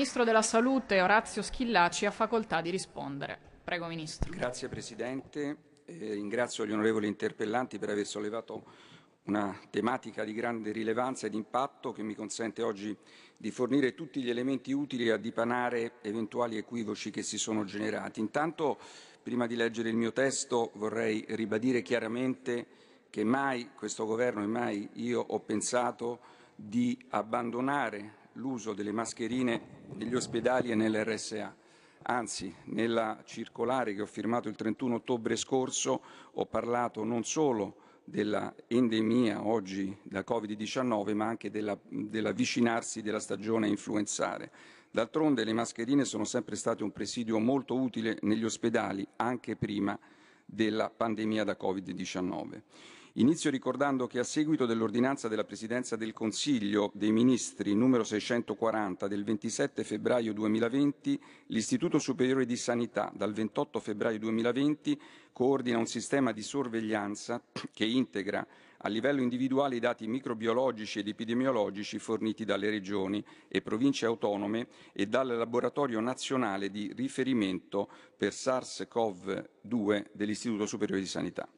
Ministro della Salute Orazio Schillaci ha facoltà di rispondere. Prego Ministro. Grazie Presidente, eh, ringrazio gli onorevoli interpellanti per aver sollevato una tematica di grande rilevanza ed impatto che mi consente oggi di fornire tutti gli elementi utili a dipanare eventuali equivoci che si sono generati. Intanto, prima di leggere il mio testo, vorrei ribadire chiaramente che mai questo Governo e mai io ho pensato di abbandonare l'uso delle mascherine negli ospedali e nell'RSA. Anzi, nella circolare che ho firmato il 31 ottobre scorso ho parlato non solo dell'endemia oggi da Covid-19, ma anche dell'avvicinarsi della, della stagione influenzale. D'altronde le mascherine sono sempre state un presidio molto utile negli ospedali, anche prima della pandemia da Covid-19. Inizio ricordando che a seguito dell'ordinanza della Presidenza del Consiglio dei Ministri numero 640 del 27 febbraio 2020, l'Istituto Superiore di Sanità dal 28 febbraio 2020 coordina un sistema di sorveglianza che integra a livello individuale i dati microbiologici ed epidemiologici forniti dalle regioni e province autonome e dal laboratorio nazionale di riferimento per SARS-CoV-2 dell'Istituto Superiore di Sanità.